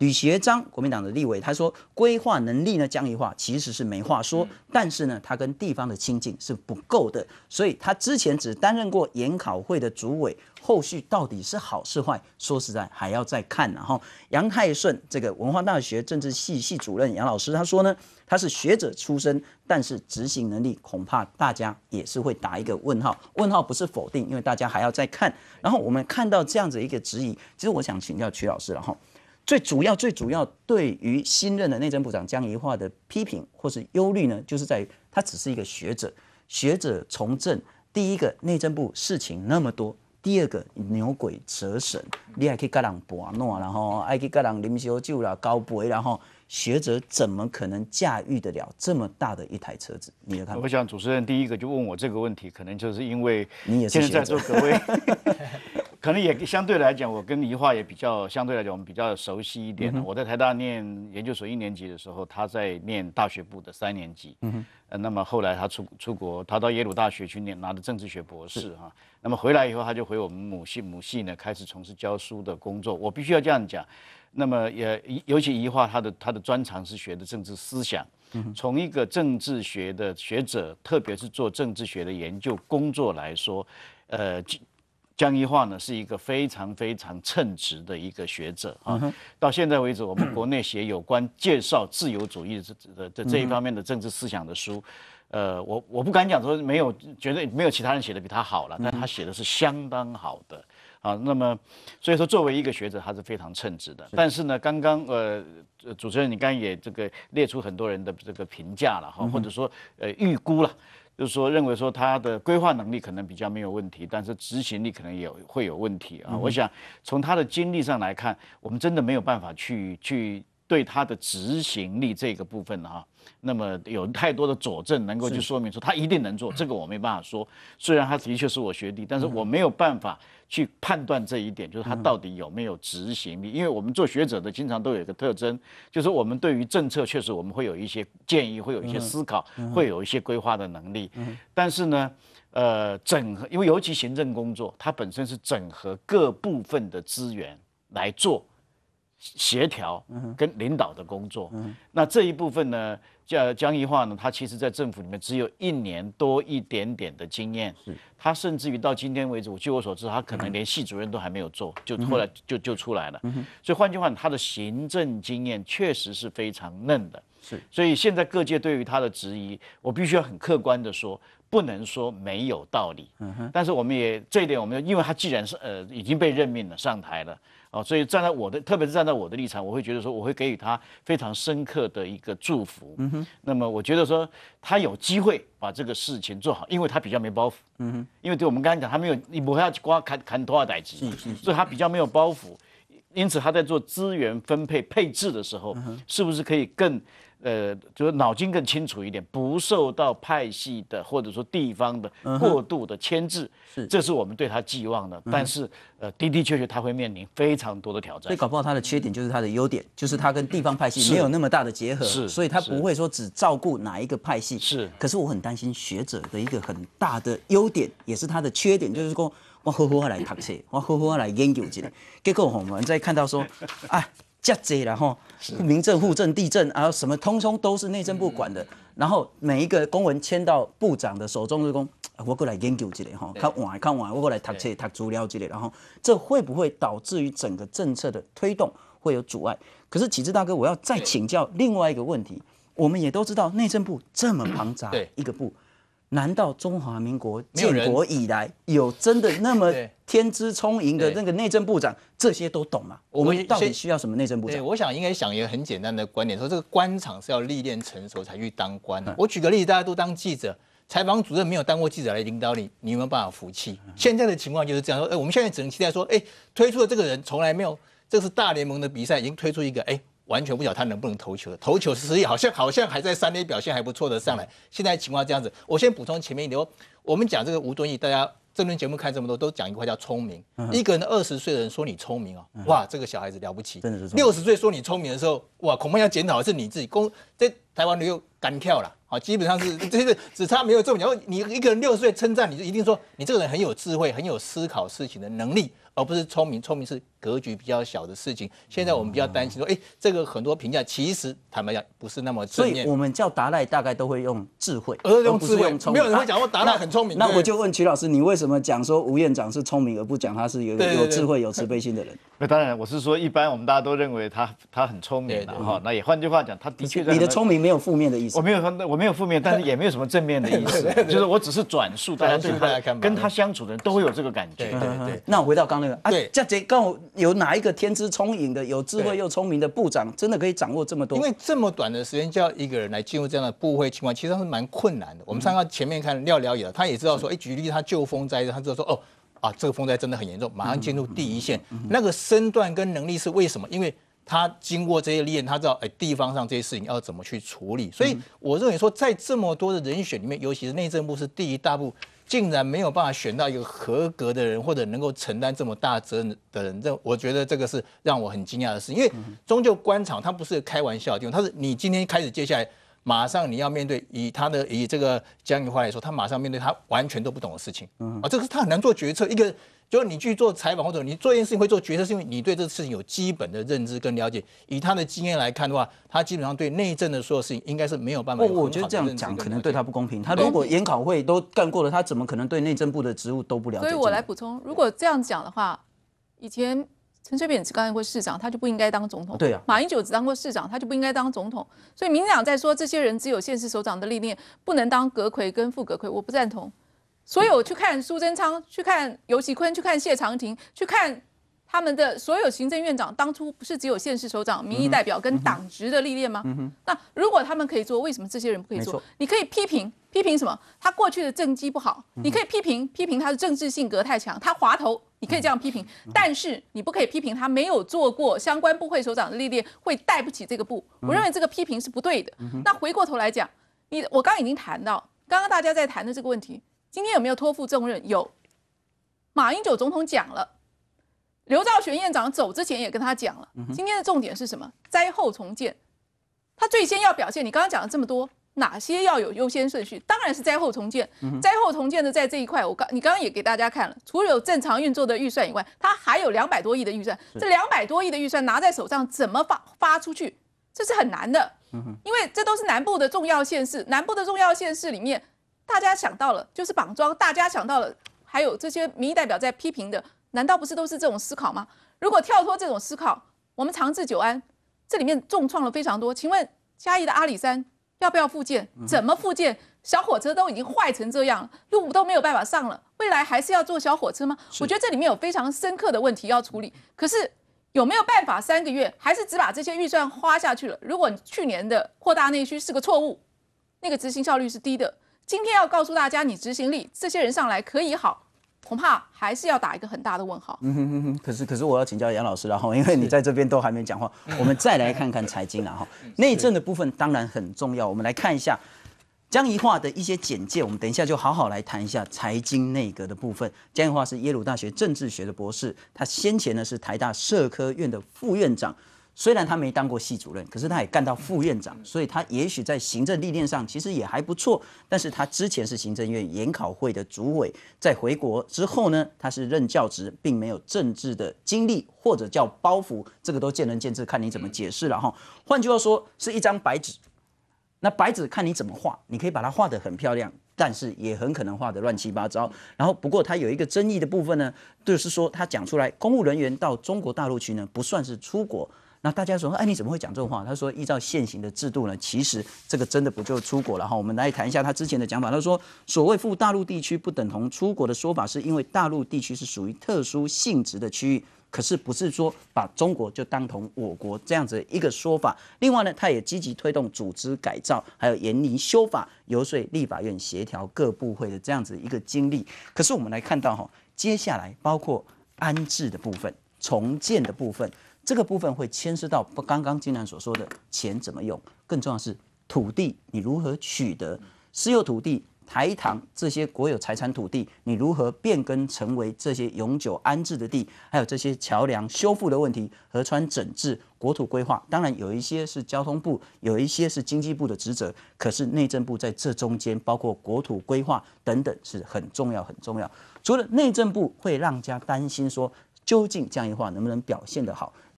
吕学章，国民党的立委，他说规划能力呢，蒋一化其实是没话说，但是呢，他跟地方的亲近是不够的，所以他之前只担任过研考会的主委，后续到底是好是坏，说实在还要再看。然后杨泰顺，这个文化大学政治系系主任杨老师，他说呢，他是学者出身，但是执行能力恐怕大家也是会打一个问号。问号不是否定，因为大家还要再看。然后我们看到这样子一个质疑，其实我想请教曲老师，然后。最主要、最主要，对于新任的内政部长江宜桦的批评或是忧虑呢，就是在他只是一个学者，学者从政。第一个，内政部事情那么多；第二个，牛鬼蛇神，你还可以跟人博诺，然后还可以跟人林秀鹫了、高博然后学者怎么可能驾驭得了这么大的一台车子？你的看法？我想主持人第一个就问我这个问题，可能就是因为你也是在座各位。可能也相对来讲，我跟宜化也比较相对来讲，我们比较熟悉一点。我在台大念研究所一年级的时候，他在念大学部的三年级。嗯那么后来他出出国，他到耶鲁大学去念，拿的政治学博士哈。那么回来以后，他就回我们母系母系呢，开始从事教书的工作。我必须要这样讲，那么也尤其怡化他的他的专长是学的政治思想。嗯。从一个政治学的学者，特别是做政治学的研究工作来说，呃。江一华呢，是一个非常非常称职的一个学者啊。到现在为止，我们国内写有关介绍自由主义这的这一方面的政治思想的书，呃，我我不敢讲说没有觉得没有其他人写的比他好了，但他写的是相当好的啊。那么，所以说作为一个学者，他是非常称职的。但是呢，刚刚呃，主持人你刚刚也这个列出很多人的这个评价了哈，或者说呃预估了。就是说，认为说他的规划能力可能比较没有问题，但是执行力可能也会有问题啊。我想从他的经历上来看，我们真的没有办法去去。对他的执行力这个部分哈，那么有太多的佐证能够去说明说他一定能做这个，我没办法说。虽然他的确是我学弟，但是我没有办法去判断这一点，就是他到底有没有执行力。因为我们做学者的，经常都有一个特征，就是我们对于政策确实我们会有一些建议，会有一些思考，会有一些规划的能力。但是呢，呃，整合，因为尤其行政工作，它本身是整合各部分的资源来做。协调跟领导的工作，那这一部分呢，叫江宜桦呢，他其实在政府里面只有一年多一点点的经验，他甚至于到今天为止，我据我所知，他可能连系主任都还没有做，就后来就就出来了。所以，换句话，他的行政经验确实是非常嫩的。是，所以现在各界对于他的质疑，我必须要很客观的说，不能说没有道理。但是，我们也这一点，我们因为他既然是呃已经被任命了，上台了。所以站在我的，特别是站在我的立场，我会觉得说，我会给予他非常深刻的一个祝福。嗯哼，那么我觉得说，他有机会把这个事情做好，因为他比较没包袱。嗯哼，因为对我们刚刚讲，他没有你不去刮砍砍多少代级，所以他比较没有包袱，因此他在做资源分配配置的时候，是不是可以更？呃，就是脑筋更清楚一点，不受到派系的或者说地方的过度的牵制，是，这是我们对他寄望的。但是，呃，的的确确他会面临非常多的挑战。所以搞不好他的缺点就是他的优点，就是他跟地方派系没有那么大的结合，是，所以他不会说只照顾哪一个派系。是。可是我很担心学者的一个很大的优点，也是他的缺点，就是说我呼呼来读册，我呼呼来研究之类。结果我们再看到说啊。加济然后民政、户政、地政，然后什么通通都是内政部管的。然后每一个公文签到部长的手中，就讲我过来研究之类吼，看晚看晚，我过来读册读资料之类。然后这会不会导致于整个政策的推动会有阻碍？可是启智大哥，我要再请教另外一个问题，我们也都知道内政部这么庞杂一个部。难道中华民国建国以来有真的那么 天资充盈的那个内政部长？这些都懂吗？我们到底需要什么内政部长？我想应该想一个很简单的观点，说这个官场是要历练成熟才去当官。我举个例子，大家都当记者，采访主任没有当过记者来领导你，你有没有办法服气？现在的情况就是这样，说，哎，我们现在只能期待说，哎，推出的这个人从来没有，这是大联盟的比赛，已经推出一个，哎。完全不晓得他能不能投球的，投球实力好像好像还在三 A 表现还不错的上来，现在情况这样子，我先补充前面一点，我们讲这个吴敦义，大家这轮节目看这么多都讲一块叫聪明，一个人二十岁的人说你聪明哦，哇，这个小孩子了不起，六十岁说你聪明的时候，哇，恐怕要检讨的是你自己，公在台湾你又敢跳了。基本上是这个只差没有中奖。你一个人六十岁称赞，你就一定说你这个人很有智慧，很有思考事情的能力，而不是聪明。聪明是格局比较小的事情。现在我们比较担心说，哎，这个很多评价其实坦白讲不是那么正面。所以我们叫达赖大概都会用智慧，而用聪明。没有人会讲说达赖很聪明。那我就问曲老师，你为什么讲说吴院长是聪明，而不讲他是有有智慧、有慈悲心的人？那 当然，我是说一般我们大家都认为他他很聪明的哈。那也换句话讲，他的确你的聪明没有负面的意思。我没有说，我没。没有负面，但是 也没有什么正面的意思，就是我只是转述大家对他跟他相处的人都会有这个感觉。对对对。那回到刚那个，对，这杰刚好有哪一个天资聪颖的、有智慧又聪明的部长，真的可以掌握这么多？因为这么短的时间叫一个人来进入这样的部会情况，其实是蛮困难的。我们刚刚前面看廖廖也，他也知道说，哎，举例他救风灾，他知道说哦啊，这个风灾真的很严重，马上进入第一线。那个身段跟能力是为什么？因为他经过这些历练，他知道哎，地方上这些事情要怎么去处理。所以我认为说，在这么多的人选里面，尤其是内政部是第一大部，竟然没有办法选到一个合格的人，或者能够承担这么大责任的人，这我觉得这个是让我很惊讶的事。因为终究官场，它不是开玩笑的地方，它是你今天开始，接下来马上你要面对。以他的以这个江宜桦来说，他马上面对他完全都不懂的事情，啊，这个是他很难做决策一个。就你去做采访，或者你做一件事情会做决策，是因为你对这个事情有基本的认知跟了解。以他的经验来看的话，他基本上对内政的所有事情应该是没有办法。我觉得这样讲可能对他不公平。他如果研考会都干过了，他怎么可能对内政部的职务都不了解？所以我来补充，如果这样讲的话，以前陈水扁只当过市长，他就不应该当总统。对啊，马英九只当过市长，他就不应该当总统。所以民进党在说这些人只有现实首长的历练，不能当阁魁跟副阁魁，我不赞同。所有去看苏贞昌，去看尤其坤，去看谢长廷，去看他们的所有行政院长，当初不是只有县市首长、民意代表跟党职的历练吗？那如果他们可以做，为什么这些人不可以做？你可以批评批评什么？他过去的政绩不好，你可以批评批评他的政治性格太强，他滑头，你可以这样批评，但是你不可以批评他没有做过相关部会首长的历练，会带不起这个部。我认为这个批评是不对的。那回过头来讲，你我刚已经谈到，刚刚大家在谈的这个问题。今天有没有托付重任？有，马英九总统讲了，刘兆玄院长走之前也跟他讲了。今天的重点是什么？灾后重建。他最先要表现。你刚刚讲了这么多，哪些要有优先顺序？当然是灾后重建。灾后重建的在这一块，我刚你刚刚也给大家看了，除了有正常运作的预算以外，他还有两百多亿的预算。这两百多亿的预算拿在手上，怎么发发出去？这是很难的。因为这都是南部的重要县市，南部的重要县市里面。大家想到了就是绑桩，大家想到了，还有这些民意代表在批评的，难道不是都是这种思考吗？如果跳脱这种思考，我们长治久安，这里面重创了非常多。请问嘉义的阿里山要不要复建？怎么复建？小火车都已经坏成这样，路都没有办法上了，未来还是要坐小火车吗？我觉得这里面有非常深刻的问题要处理。可是有没有办法？三个月还是只把这些预算花下去了？如果去年的扩大内需是个错误，那个执行效率是低的。今天要告诉大家，你执行力这些人上来可以好，恐怕还是要打一个很大的问号。嗯哼哼哼。可是可是我要请教杨老师，了哈，因为你在这边都还没讲话，我们再来看看财经啊哈。内政的部分当然很重要，我们来看一下江宜桦的一些简介。我们等一下就好好来谈一下财经内阁的部分。江宜桦是耶鲁大学政治学的博士，他先前呢是台大社科院的副院长。虽然他没当过系主任，可是他也干到副院长，所以他也许在行政历练上其实也还不错。但是他之前是行政院研考会的主委，在回国之后呢，他是任教职，并没有政治的经历或者叫包袱，这个都见仁见智，看你怎么解释了哈。换句话说，是一张白纸。那白纸看你怎么画，你可以把它画得很漂亮，但是也很可能画的乱七八糟。然后不过他有一个争议的部分呢，就是说他讲出来，公务人员到中国大陆去呢，不算是出国。那大家说，哎，你怎么会讲这种话？他说，依照现行的制度呢，其实这个真的不就出国了哈。我们来谈一下他之前的讲法。他说，所谓赴大陆地区不等同出国的说法，是因为大陆地区是属于特殊性质的区域，可是不是说把中国就当同我国这样子一个说法。另外呢，他也积极推动组织改造，还有严厉修法、游说立法院、协调各部会的这样子一个经历。可是我们来看到哈，接下来包括安置的部分、重建的部分。这个部分会牵涉到不刚刚金南所说的钱怎么用，更重要的是土地你如何取得私有土地、台糖这些国有财产土地，你如何变更成为这些永久安置的地，还有这些桥梁修复的问题、河川整治、国土规划，当然有一些是交通部，有一些是经济部的职责，可是内政部在这中间，包括国土规划等等是很重要很重要。除了内政部会让家担心说，究竟这一句话能不能表现得好？